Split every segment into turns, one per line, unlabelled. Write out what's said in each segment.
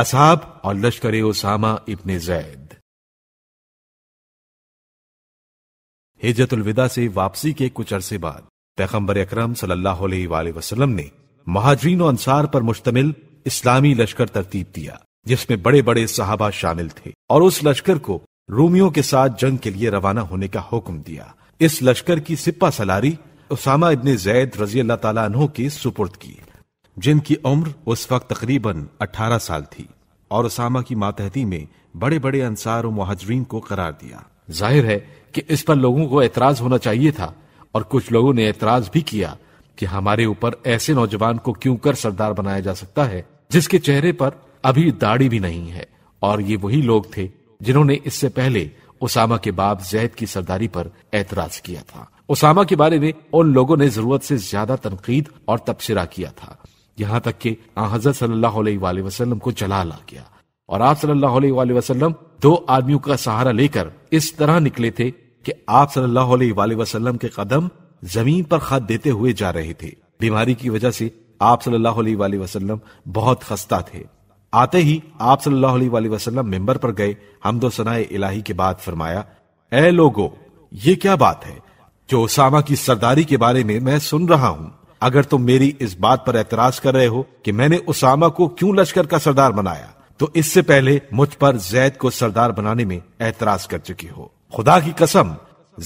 असाब और लश्कर ओसामा इब्ने जैद हिजतुलविदा से वापसी के कुछ अरसे बाद पैगम्बर अक्रम सलम ने महाजरीन अंसार पर मुश्तमिल इस्लामी लश्कर तरतीब दिया जिसमें बड़े बड़े साहबा शामिल थे और उस लश्कर को रोमियो के साथ जंग के लिए रवाना होने का हुक्म दिया इस लश्कर की सिपा सलारी उसामा इब्ने जैद रजी अल्लाह तला के सुपुर्द की जिनकी उम्र उस वक्त तकरीबन 18 साल थी और उसामा की मातहती में बड़े बड़े अंसार और महाजरीन को करार दिया जाहिर है कि इस पर लोगों को एतराज होना चाहिए था और कुछ लोगों ने एतराज भी किया कि हमारे ऊपर ऐसे नौजवान को क्यों कर सरदार बनाया जा सकता है जिसके चेहरे पर अभी दाढ़ी भी नहीं है और ये वही लोग थे जिन्होंने इससे पहले उसामा के बाप जैद की सरदारी पर एतराज किया था उसामा के बारे में उन लोगों ने जरूरत से ज्यादा तनकीद और तबसरा किया था यहाँ तक कि हजरत सल्लल्लाहु अलैहि वसल्लम को जला ला गया और आप सल्लल्लाहु अलैहि वसल्लम दो आदमियों का सहारा लेकर इस तरह निकले थे कि आप सल्लल्लाहु अलैहि वसल्लम के कदम जमीन पर खाद देते हुए जा रहे थे बीमारी की वजह से आप सल्लाह वसलम बहुत खस्ता थे आते ही आप सल्लाह वसलम मेम्बर पर गए हम दो सनाए इलाही के बाद फरमाया ए लोगो ये क्या बात है जो उसामा की सरदारी के बारे में मैं सुन रहा हूं अगर तुम मेरी इस बात पर एतराज कर रहे हो कि मैंने उसामा को क्यों लश्कर का सरदार बनाया तो इससे पहले मुझ पर जैद को सरदार बनाने में एतराज कर चुकी हो खुदा की कसम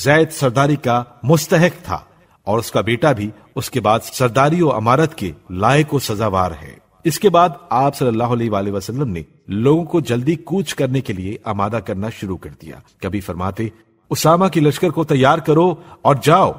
जैद सरदारी का मुस्तहक था और उसका बेटा भी उसके बाद सरदारी और अमारत के लायक को सजावार है इसके बाद आप सल्लल्लाहु अलैहि वसल्लम ने लोगों को जल्दी कूच करने के लिए आमादा करना शुरू कर दिया कभी फरमाते उसामा की लश्कर को तैयार करो और जाओ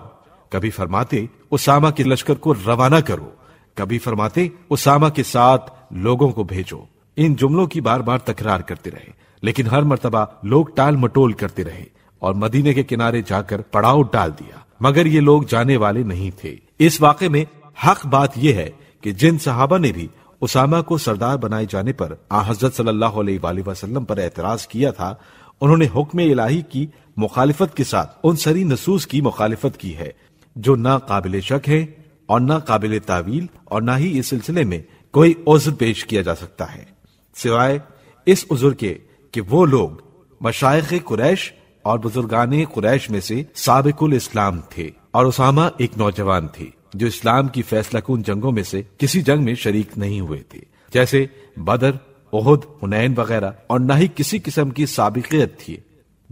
कभी फरमाते उसामा के लश्कर को रवाना करो कभी फरमाते उसामा के साथ लोगों को भेजो इन जुमलों की बार बार तकरार करते रहे लेकिन हर मरतबा लोग टाल मटोल करते रहे और मदीने के किनारे जाकर पड़ाव डाल दिया मगर ये लोग जाने वाले नहीं थे इस वाक़े में हक बात यह है कि जिन सहाबा ने भी उसामा को सरदार बनाए जाने पर हजरत सल्लल्लाहु अलैहि वसल्लम पर एतराज किया था उन्होंने हुक्म इलाही की मुखालिफत के साथ उन सरी नसूस की मुखालिफत की है जो ना काबिल शक है और ना काबिल तावील और ना ही इस सिलसिले में कोई उज्र पेश किया जा सकता है सिवाय इस उजर के कि वो लोग मशाइ कुरैश और बुजुर्गान कुरैश में से सबकुल इस्लाम थे और उसामा एक नौजवान थे जो इस्लाम की फैसला कुन जंगों में से किसी जंग में शरीक नहीं हुए थे जैसे बदर ओहद हुनैन वगैरह और ना ही किसी किस्म की साबिकियत थी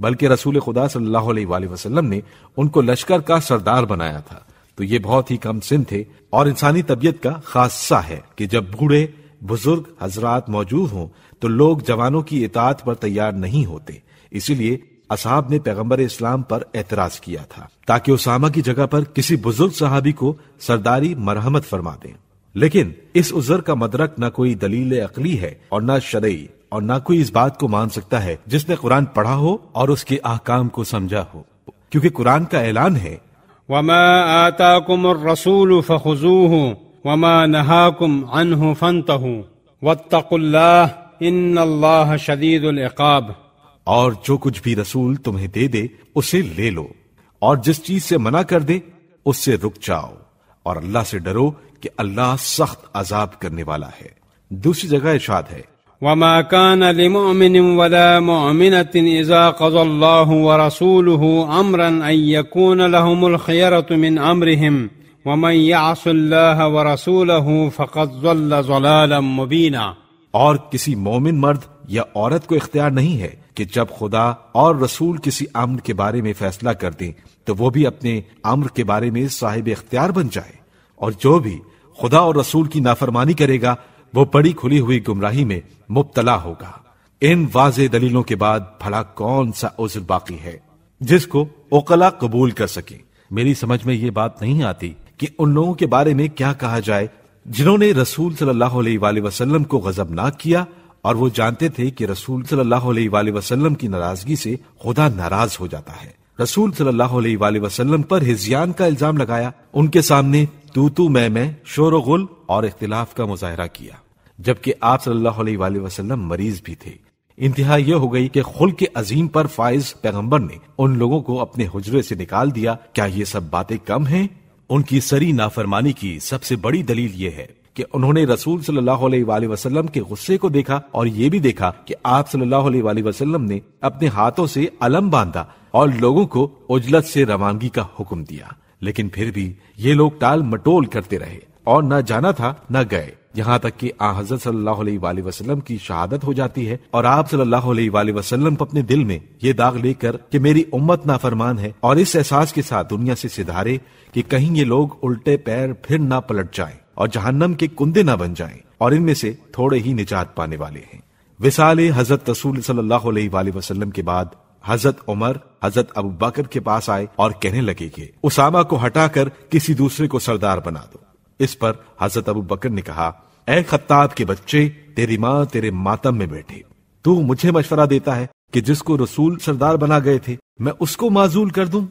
बल्कि रसूल खुदा सल्लाम ने उनको लश्कर का सरदार बनाया था तो ये बहुत ही कम सिंह थे और इंसानी तबियत का खासा है कि जब बूढ़े बुजुर्ग हजरात मौजूद हों तो लोग जवानों की इतात पर तैयार नहीं होते इसीलिए असहाब ने पैगम्बर इस्लाम पर एतराज किया था ताकि उसामा की जगह पर किसी बुजुर्ग सहाबी को सरदारी मरहमत फरमा दे लेकिन इस उजर का मदरक न कोई दलील अकली है और न शरई और ना कोई इस बात को मान सकता है जिसने कुरान पढ़ा हो और उसके आकाम को समझा हो क्योंकि कुरान का ऐलान है वमा आता कुम रसूल वमा अनहु और जो कुछ भी रसूल तुम्हें दे दे उसे ले लो और जिस चीज से मना कर दे उससे रुक जाओ और अल्लाह से डरो कि अल्लाह सख्त अजाब करने वाला है दूसरी जगह इशाद है وما كان لمؤمن ولا مؤمنة إذا قضى الله ورسوله أمرا أن يكون لهم الخيرة من أمرهم ومن يعص الله ورسوله فقد ضل ضلالا مبينا और किसी मोमिन मर्द या औरत को इख्तियार नहीं है कि जब खुदा और रसूल किसी अम्र के बारे में फैसला कर दें तो वो भी अपने अम्र के बारे में साहिब इख्तियार बन जाए और जो भी खुदा और रसूल की नाफरमानी करेगा वो बड़ी खुली हुई गुमराही में मुबतला होगा इन वाज दलीलों के बाद भला कौन सा उजर बाकी है जिसको ओकला कबूल कर सके मेरी समझ में ये बात नहीं आती कि उन लोगों के बारे में क्या कहा जाए जिन्होंने रसूल सल्लल्लाहु अलैहि वसल्लम को किया और वो जानते थे कि रसूल सल्लल्लाहु अलैहि वसल्लम की नाराजगी से खुदा नाराज हो जाता है रसूल सल्लल्लाहु अलैहि वसल्लम पर हिजियान का इल्जाम लगाया उनके सामने तू तू मैं मैं गुल और इख्तिलाफ का मुजाहरा किया जबकि आप सल्लल्लाहु अलैहि वसल्लम मरीज भी थे इंतहा यह हो गई कि खुल के अजीम पर फायज पैगंबर ने उन लोगों को अपने हुजरे से निकाल दिया क्या ये सब बातें कम है उनकी सरी नाफरमानी की सबसे बड़ी दलील ये है कि उन्होंने रसूल सल्लल्लाहु अलैहि वसल्लम के गुस्से को देखा और ये भी देखा कि आप सल्लल्लाहु अलैहि वसल्लम ने अपने हाथों से अलम बांधा और लोगों को उजलत से रवानगी का हुक्म दिया लेकिन फिर भी ये लोग टाल मटोल करते रहे और न जाना था न गए यहाँ तक कि आ हजरत सल्लल्लाहु अलैहि वसल्लम की शहादत हो जाती है और आप सल्लल्लाहु अलैहि वसल्लम अपने दिल में ये दाग लेकर कि मेरी उम्मत नाफरमान है और इस एहसास के साथ दुनिया से सिधारे कि कहीं ये लोग उल्टे पैर फिर ना पलट जाएं और जहन्नम के कुंदे ना बन जाएं और इनमें से थोड़े ही निजात पाने वाले हैं विसाल हजरत रसूल सल्लाह वसलम के बाद हजरत उमर हजरत अबू बकर के पास आए और कहने लगे कि उसामा को हटाकर किसी दूसरे को सरदार बना दो इस पर हजरत अबू बकर ने कहा ए खत्ताब के बच्चे तेरी माँ तेरे मातम में बैठे तू मुझे मशवरा देता है कि जिसको रसूल सरदार बना गए थे मैं उसको माजूल कर दूं